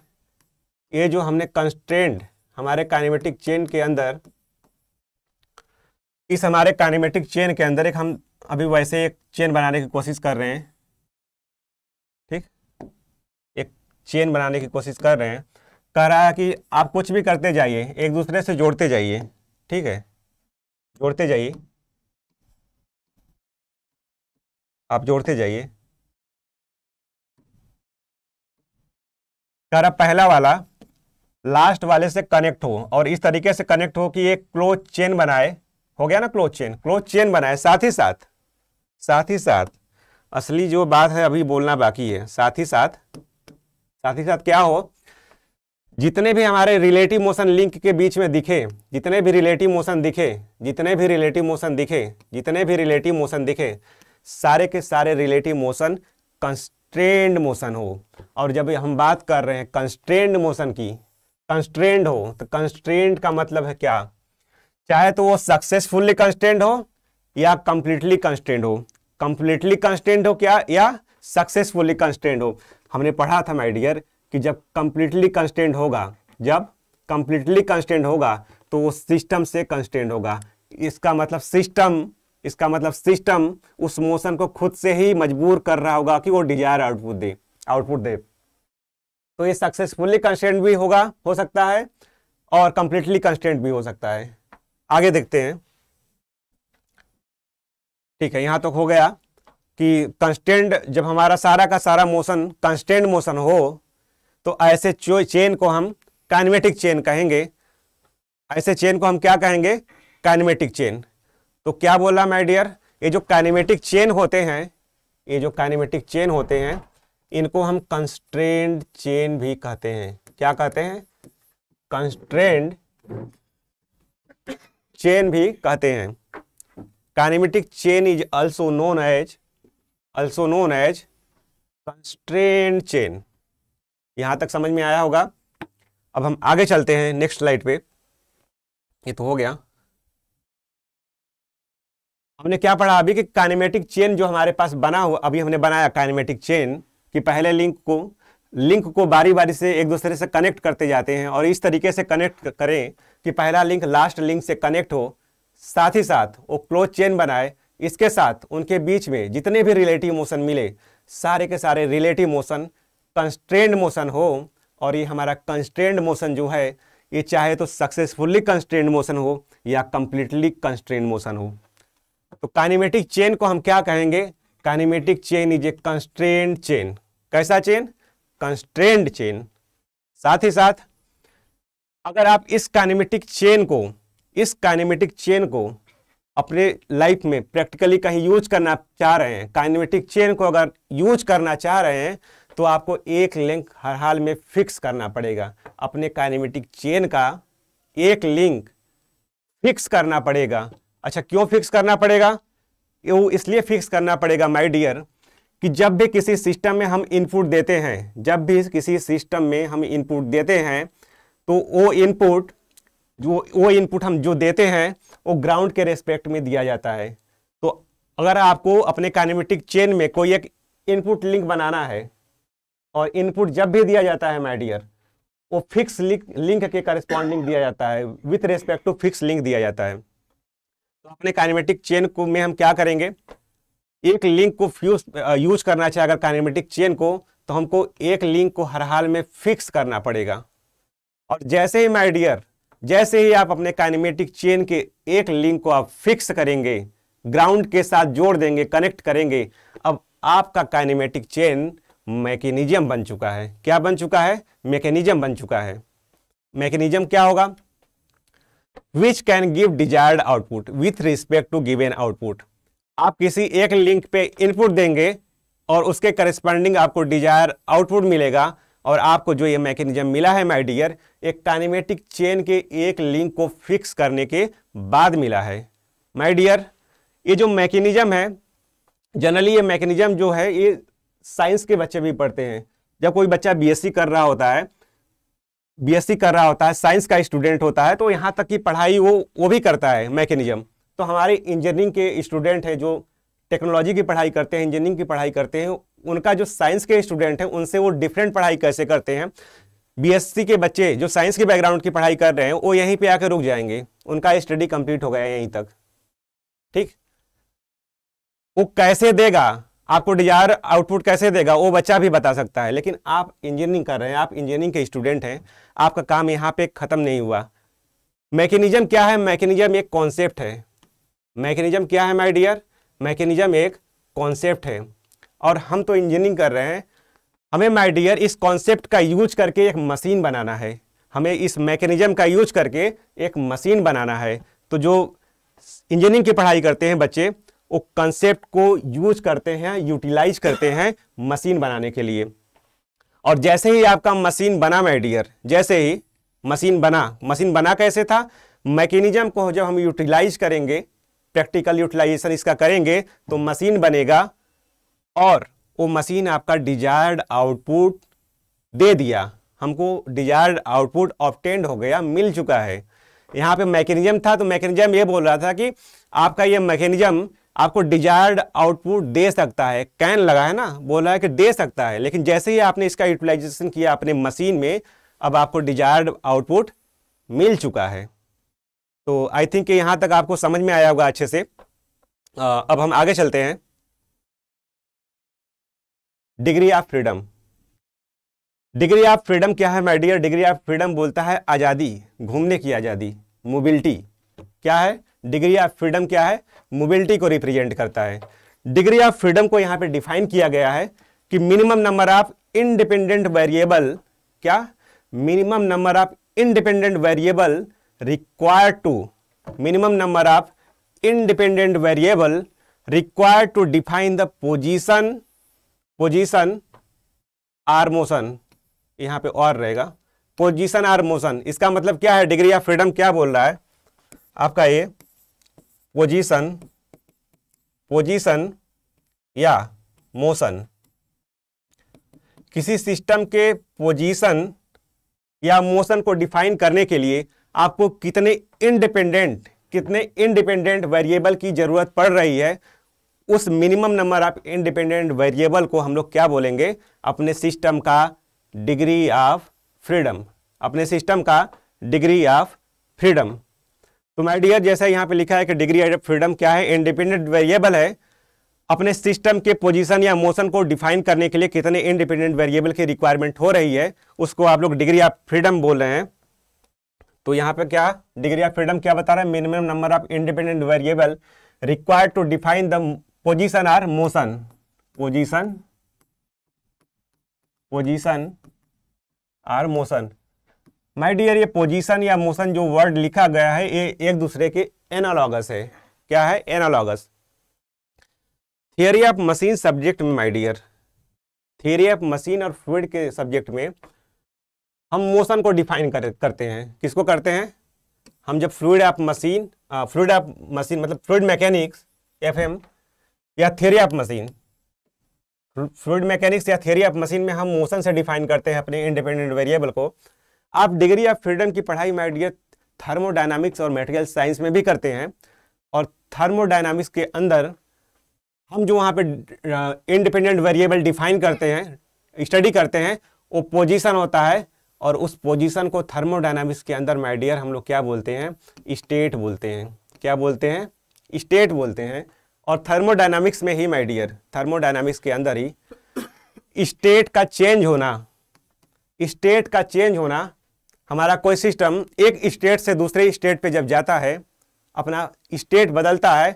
ये जो हमने कंस्टेंट हमारे काइनेमेटिक चेन के अंदर इस हमारे काइनेमेटिक चेन के अंदर एक हम अभी वैसे एक चेन बनाने की कोशिश कर रहे हैं ठीक एक चेन बनाने की कोशिश कर रहे हैं कह रहा है कि आप कुछ भी करते जाइए एक दूसरे से जोड़ते जाइए ठीक है जोड़ते जाइए आप जोड़ते जाइए कह रहा पहला वाला लास्ट वाले से कनेक्ट हो और इस तरीके से कनेक्ट हो कि एक क्लोज चेन बनाए हो गया ना क्लोज चेन क्लोज चेन बनाए साथ ही साथ साथ ही साथ असली जो बात है अभी बोलना बाकी है साथ ही साथ साथ ही साथ क्या हो जितने भी हमारे रिलेटिव मोशन लिंक के बीच में दिखे जितने भी रिलेटिव मोशन दिखे जितने भी रिलेटिव मोशन दिखे जितने भी रिलेटिव मोशन दिखे सारे के सारे रिलेटिव मोशन कंस्ट्रेंड मोशन हो और जब हम बात कर रहे हैं कंस्ट्रेंड मोशन की कंस्ट्रेंड हो तो कंस्ट्रेंड का मतलब है क्या चाहे तो वो सक्सेसफुली कंस्टेंट हो या कंप्लीटली कंस्टेंट हो कंप्लीटली कंस्टेंट हो क्या या सक्सेसफुली कंस्टेंट हो हमने पढ़ा था माइडियर डियर कि जब कंप्लीटली कंस्टेंट होगा जब कंप्लीटली कंस्टेंट होगा तो वो सिस्टम से कंस्टेंट होगा इसका मतलब सिस्टम इसका मतलब सिस्टम उस मोशन को खुद से ही मजबूर कर रहा होगा कि वो डिजायर आउटपुट दे आउटपुट दे तो ये सक्सेसफुली कंस्टेंट भी होगा हो सकता है और कंप्लीटली कंस्टेंट भी हो सकता है आगे देखते हैं ठीक है यहां तक तो हो गया कि कंस्टेंट जब हमारा सारा का सारा मोशन कंस्टेंट मोशन हो तो ऐसे चेन को हम काइनेमेटिक चेन कहेंगे ऐसे चेन को हम क्या कहेंगे काइनेमेटिक चेन तो क्या बोला माय डियर ये जो काइनेमेटिक चेन होते हैं ये जो काइनेमेटिक चेन होते हैं इनको हम कंस्ट्रेंड चेन भी कहते हैं क्या कहते हैं कंस्ट्रेंड चेन भी कहते हैं kinematic chain is also known as also known as constrained chain यहां तक समझ में आया होगा अब हम आगे चलते हैं नेक्स्ट स्लाइड पे ये तो हो गया हमने क्या पढ़ा अभी कि काइनेमेटिक चेन जो हमारे पास बना हुआ अभी हमने बनाया काइनेमेटिक चेन कि पहले लिंक को लिंक को बारी बारी से एक दूसरे से कनेक्ट करते जाते हैं और इस तरीके से कनेक्ट करें कि पहला लिंक लास्ट लिंक से कनेक्ट हो साथ ही साथ वो क्लोज चेन बनाए इसके साथ उनके बीच में जितने भी रिलेटिव मोशन मिले सारे के सारे रिलेटिव मोशन कंस्ट्रेंड मोशन हो और ये हमारा कंस्ट्रेंड मोशन जो है ये चाहे तो सक्सेसफुल्ली कंस्ट्रेंड मोशन हो या कंप्लीटली कंस्ट्रेंड मोशन हो तो काइनेमेटिक चेन को हम क्या कहेंगे kinematic chain is a constrained chain कैसा चेन कंस्ट्रेंड चेन साथ ही साथ अगर आप इस काइनेमेटिक चेन को इस काइनेमेटिक चेन को अपने लाइफ में प्रैक्टिकली कहीं यूज करना चाह रहे हैं काइनेमेटिक चेन को अगर यूज करना चाह रहे हैं तो आपको एक लिंक हर हाल में फिक्स करना पड़ेगा अपने काइनेमेटिक चेन का एक लिंक फिक्स करना पड़ेगा अच्छा क्यों फिक्स करना पड़ेगा वो इसलिए फिक्स करना पड़ेगा माय डियर कि जब भी किसी सिस्टम में हम इनपुट देते हैं जब भी किसी सिस्टम में हम इनपुट देते हैं तो वो इनपुट जो वो इनपुट हम जो देते हैं वो ग्राउंड के रेस्पेक्ट में दिया जाता है तो अगर आपको अपने कानेमेटिक चेन में कोई एक इनपुट लिंक बनाना है और इनपुट जब भी दिया जाता है माय डियर वो फिक्स लिंक के करस्पॉन्डिंग दिया जाता है with respect to fix link दिया जाता है तो अपने काइनेमेटिक चेन को में हम क्या करेंगे एक लिंक को फ्यूज यूज करना चाहिए अगर काइनेमेटिक चेन को तो हमको एक लिंक को हर हाल में फिक्स करना पड़ेगा और जैसे ही माय डियर जैसे ही आप अपने काइनेमेटिक चेन के एक लिंक को आप फिक्स करेंगे ग्राउंड के साथ जोड़ देंगे कनेक्ट करेंगे अब आपका काइनेमेटिक चेन मैकेनिज्म बन चुका है क्या बन चुका है मैकेनिज्म बन चुका है मैकेनिज्म क्या होगा which can give desired output with respect to give an output आप किसी एक लिंक पे इनपुट देंगे और उसके करस्पॉन्डिंग आपको डिजायर आउटपुट मिलेगा और आपको जो ये मैकेनिज्म मिला है माय डियर एक काइनेमेटिक चेन के एक लिंक को फिक्स करने के बाद मिला है माय डियर ये जो मैकेनिज्म है जनरली ये मैकेनिज्म जो है ये साइंस के बच्चे भी पढ़ते हैं जब कोई बच्चा बीएससी कर रहा होता है बीएससी कर रहा होता है साइंस का स्टूडेंट होता है तो यहाँ तक की पढ़ाई वो वो भी करता है मैकेनिज्म तो हमारे इंजीनियरिंग के स्टूडेंट हैं जो टेक्नोलॉजी की पढ़ाई करते हैं इंजीनियरिंग की पढ़ाई करते हैं उनका जो साइंस के स्टूडेंट हैं उनसे वो डिफरेंट पढ़ाई कैसे करते हैं बी के बच्चे जो साइंस के बैकग्राउंड की पढ़ाई कर रहे हैं वो यहीं पर आकर रुक जाएंगे उनका स्टडी कंप्लीट हो गया यहीं तक ठीक वो कैसे देगा आपको डिजायर आउटपुट कैसे देगा वो बच्चा भी बता सकता है लेकिन आप इंजीनियरिंग कर रहे हैं आप इंजीनियरिंग के स्टूडेंट हैं आपका काम यहाँ पे ख़त्म नहीं हुआ मैकेनिज्म क्या है मैकेनिज्म एक कॉन्सेप्ट है मैकेनिज्म क्या है माय डियर मैकेनिज्म एक कॉन्सेप्ट है और हम तो इंजीनियरिंग कर रहे हैं हमें माई डियर इस कॉन्सेप्ट का यूज करके एक मशीन बनाना है हमें इस मैकेनिज्म का यूज करके एक मशीन बनाना है तो जो इंजीनियरिंग की पढ़ाई करते हैं बच्चे वो कंसेप्ट को यूज करते हैं यूटिलाइज करते हैं मशीन बनाने के लिए और जैसे ही आपका मशीन बना माय डियर जैसे ही मशीन बना मशीन बना कैसे था मैकेनिज्म को जब हम यूटिलाइज करेंगे प्रैक्टिकल यूटिलाइजेशन इसका करेंगे तो मशीन बनेगा और वो मशीन आपका डिजायर्ड आउटपुट दे दिया हमको डिजायर्ड आउटपुट ऑप्टेंड हो गया मिल चुका है यहाँ पे मैकेनिज्म था तो मैकेनिज्म ये बोल रहा था कि आपका ये मैकेनिज्म आपको डिजायर्ड आउटपुट दे सकता है कैन लगा है ना बोला है कि दे सकता है लेकिन जैसे ही आपने इसका यूटिलाइजेशन किया अपने मशीन में अब आपको डिजायर्ड आउटपुट मिल चुका है तो आई थिंक यहां तक आपको समझ में आया होगा अच्छे से अब हम आगे चलते हैं degree of freedom degree of freedom क्या है माइडियर डिग्री ऑफ फ्रीडम बोलता है आज़ादी घूमने की आज़ादी मोबिलिटी क्या है डिग्री ऑफ फ्रीडम क्या है मोबिलिटी को रिप्रेजेंट करता है डिग्री ऑफ फ्रीडम को यहाँ पे डिफाइन किया गया है कि minimum number of independent variable क्या minimum number of independent variable require to minimum number of independent variable require to define the position position or motion यहाँ पे और रहेगा पोजिशन आर मोशन इसका मतलब क्या है डिग्री ऑफ फ्रीडम क्या बोल रहा है आपका ये पोजीशन पोजीशन या मोशन किसी सिस्टम के पोजीशन या मोशन को डिफाइन करने के लिए आपको कितने इंडिपेंडेंट कितने इंडिपेंडेंट वेरिएबल की ज़रूरत पड़ रही है उस minimum number of independent variable को हम लोग क्या बोलेंगे अपने सिस्टम का डिग्री ऑफ फ्रीडम अपने सिस्टम का डिग्री ऑफ फ्रीडम तो माय डियर जैसा यहाँ पे लिखा है कि डिग्री ऑफ फ्रीडम क्या है इंडिपेंडेंट वेरिएबल है अपने सिस्टम के पोजीशन या मोशन को डिफाइन करने के लिए कितने इंडिपेंडेंट वेरिएबल की रिक्वायरमेंट हो रही है उसको आप लोग डिग्री ऑफ फ्रीडम बोल रहे हैं तो यहाँ पे क्या डिग्री ऑफ फ्रीडम क्या बता रहा है minimum number of independent variable required to define the position or motion position position or motion my dear ये पोजीशन या मोशन जो वर्ड लिखा गया है ये एक दूसरे के एनालॉगस है क्या है analogous theory of machine subject में my dear theory of machine और फ्लूड के सब्जेक्ट में हम मोशन को डिफाइन कर, करते हैं किसको करते हैं हम जब fluid of machine fluid of machine मतलब फ्लूड मैकेनिक्स एफ या theory of machine fluid mechanics या थियरी ऑफ मशीन में हम मोशन से डिफाइन करते हैं अपने इंडिपेंडेंट वेरिएबल को आप डिग्री ऑफ फ्रीडम की पढ़ाई माइडियर थर्मोडाइनामिक्स थर्मोडाइनमिक्स और मेटेरियल साइंस में भी करते हैं और थर्मोडाइनमिक्स के अंदर हम जो वहाँ पे इंडिपेंडेंट वेरिएबल डिफाइन करते हैं स्टडी करते हैं वो पोजीशन होता है और उस पोजीशन को थर्मोडाइनमिक्स के अंदर माइडियर हम लोग क्या बोलते हैं स्टेट बोलते हैं क्या बोलते हैं स्टेट बोलते हैं और थर्मोडाइनमिक्स में ही माइडियर थर्मोडाइनमिक्स के अंदर ही स्टेट का चेंज होना स्टेट का चेंज होना हमारा कोई सिस्टम एक स्टेट से दूसरे स्टेट पे जब जाता है अपना स्टेट बदलता है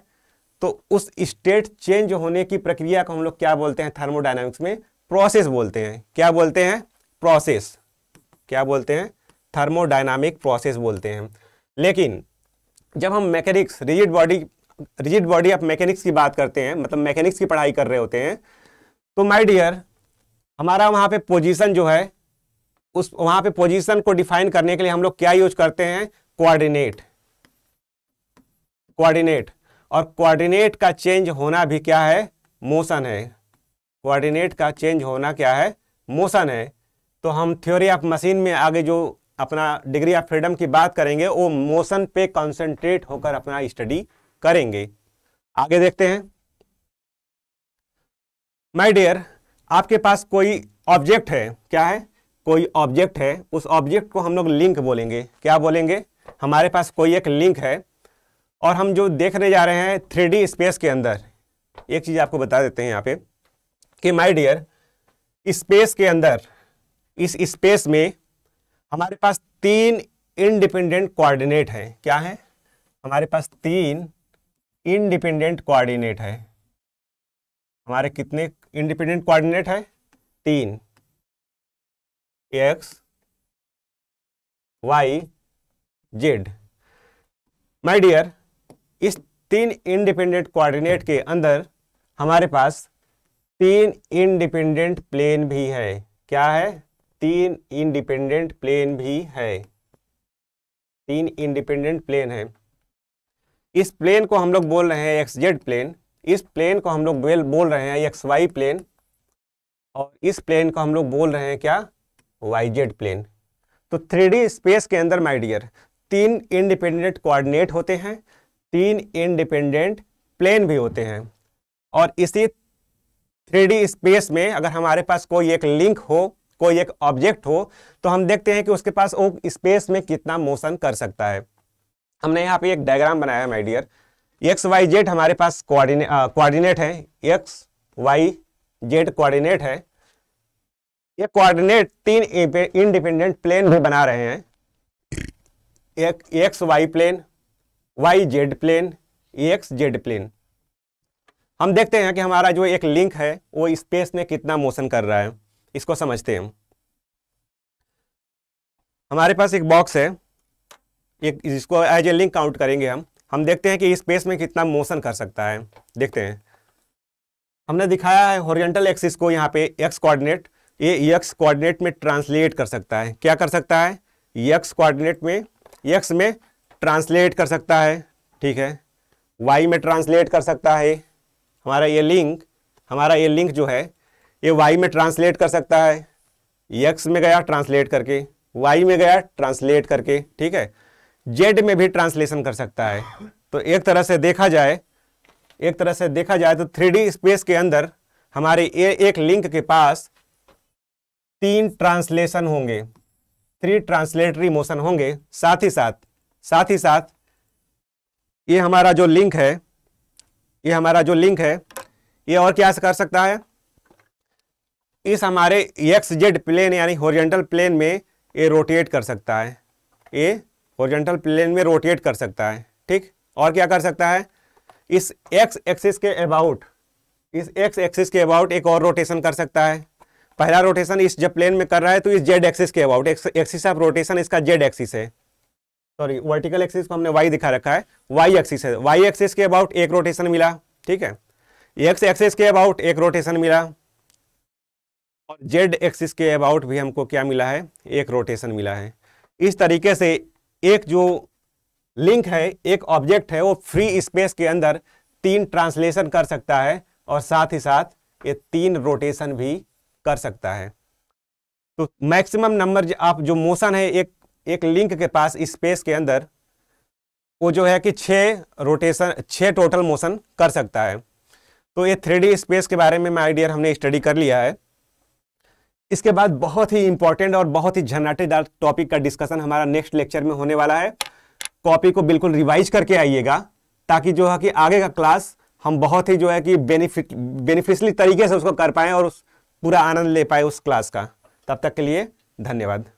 तो उस स्टेट चेंज होने की प्रक्रिया को हम लोग क्या बोलते हैं थर्मोडाइनमिक्स में प्रोसेस बोलते हैं क्या बोलते हैं प्रोसेस क्या बोलते हैं थर्मोडाइनामिक प्रोसेस बोलते हैं लेकिन जब हम mechanics rigid body rigid body of mechanics की बात करते हैं मतलब मैकेनिक्स की पढ़ाई कर रहे होते हैं तो माई डियर हमारा वहाँ पे पोजीशन जो है उस वहां पे पोजीशन को डिफाइन करने के लिए हम लोग क्या यूज करते हैं कोऑर्डिनेट कोऑर्डिनेट और कोऑर्डिनेट का चेंज होना भी क्या है मोशन है कोऑर्डिनेट का चेंज होना क्या है मोशन है तो हम थ्योरी ऑफ मशीन में आगे जो अपना डिग्री ऑफ फ्रीडम की बात करेंगे वो मोशन पे कंसंट्रेट होकर अपना स्टडी करेंगे आगे देखते हैं माय डियर आपके पास कोई ऑब्जेक्ट है क्या है कोई ऑब्जेक्ट है उस ऑब्जेक्ट को हम लोग लिंक बोलेंगे क्या बोलेंगे हमारे पास कोई एक लिंक है और हम जो देखने जा रहे हैं थ्री स्पेस के अंदर एक चीज़ आपको बता देते हैं यहाँ पे कि माय डियर स्पेस के अंदर इस स्पेस में हमारे पास तीन इंडिपेंडेंट कोऑर्डिनेट हैं क्या है हमारे पास तीन इंडिपेंडेंट कोऑर्डिनेट है हमारे कितने इंडिपेंडेंट कोऑर्डिनेट हैं तीन X Y Z my dear इस तीन इंडिपेंडेंट कोऑर्डिनेट के अंदर हमारे पास तीन इंडिपेंडेंट प्लेन भी है क्या है तीन इंडिपेंडेंट प्लेन भी है तीन इंडिपेंडेंट प्लेन है इस प्लेन को हम लोग बोल रहे हैं एक्स जेड प्लेन इस प्लेन को हम लोग बोल रहे हैं एक्स वाई प्लेन और इस प्लेन को हम लोग बोल रहे हैं क्या वाई जेड प्लेन तो थ्री स्पेस के अंदर माय डियर तीन इंडिपेंडेंट कोऑर्डिनेट होते हैं तीन इंडिपेंडेंट प्लेन भी होते हैं और इसी थ्री स्पेस में अगर हमारे पास कोई एक लिंक हो कोई एक ऑब्जेक्ट हो तो हम देखते हैं कि उसके पास वो स्पेस में कितना मोशन कर सकता है हमने यहाँ पे एक डायग्राम बनाया my dear X Y Z हमारे पास कोऑर्डिनेट है एक्स वाई जेड कोऑर्डिनेट है ये कोऑर्डिनेट तीन इंडिपेंडेंट प्लेन भी बना रहे हैं एक X Y plane Y Z plane X Z plane हम देखते हैं कि हमारा जो एक लिंक है वो स्पेस में कितना मोशन कर रहा है इसको समझते हैं हमारे पास एक बॉक्स है एक इसको एज ए लिंक काउंट करेंगे हम हम देखते हैं कि स्पेस में कितना मोशन कर सकता है देखते हैं हमने दिखाया है हॉरिजॉन्टल एक्सिस को यहाँ पे एक्स कोऑर्डिनेट ये यक्स कोऑर्डिनेट में ट्रांसलेट कर सकता है क्या कर सकता है यक्स कोऑर्डिनेट में यक्स में ट्रांसलेट कर सकता है ठीक है वाई में ट्रांसलेट कर सकता है हमारा ये लिंक हमारा ये लिंक जो है ये वाई में ट्रांसलेट कर सकता है यक्स में गया ट्रांसलेट करके वाई में गया ट्रांसलेट करके ठीक है जेड में भी ट्रांसलेशन कर सकता है तो एक तरह से देखा जाए एक तरह से देखा जाए तो थ्री स्पेस के अंदर हमारे ए, एक लिंक के पास तीन ट्रांसलेशन होंगे थ्री ट्रांसलेटरी मोशन होंगे साथ ही साथ साथ ही साथ ये हमारा जो लिंक है ये हमारा जो लिंक है ये और क्या कर सकता है इस हमारे एक्स जेड प्लेन यानी होरिजेंटल प्लेन में ये रोटेट कर सकता है ये होरिजेंटल प्लेन में रोटेट कर सकता है ठीक और क्या कर सकता है इस एक्स एक्सिस के अबाउट इस एक्स एक्सिस के अबाउट एक और रोटेशन कर सकता है पहला रोटेशन इस जब प्लेन में कर रहा है तो इस जेड एक्सिस के अबाउट एक्सिस ऑफ रोटेशन इसका जेड एक्सिस है सॉरी वर्टिकल एक्सिस को हमने वाई दिखा रखा है वाई एक्सिस है वाई एक्सिस के अबाउट एक रोटेशन मिला ठीक है एक्स एक्सिस के अबाउट एक रोटेशन मिला और जेड एक्सिस के अबाउट भी हमको क्या मिला है एक रोटेशन मिला है इस तरीके से एक जो लिंक है एक ऑब्जेक्ट है वो फ्री स्पेस के अंदर तीन ट्रांसलेशन कर सकता है और साथ ही साथ ये तीन रोटेशन भी कर सकता है तो मैक्सिमम नंबर आप जो मोशन है एक एक लिंक के पास स्पेस के अंदर वो जो है कि छ रोटेशन छः टोटल मोशन कर सकता है तो ये थ्री स्पेस के बारे में माई डियर हमने स्टडी कर लिया है इसके बाद बहुत ही इंपॉर्टेंट और बहुत ही झनाटेदार टॉपिक का डिस्कशन हमारा नेक्स्ट लेक्चर में होने वाला है कॉपी को बिल्कुल रिवाइज करके आइएगा ताकि जो है कि आगे का क्लास हम बहुत ही जो है कि बेनिफिट बेनिफिशली तरीके से उसको कर पाएँ और उस पूरा आनंद ले पाए उस क्लास का तब तक के लिए धन्यवाद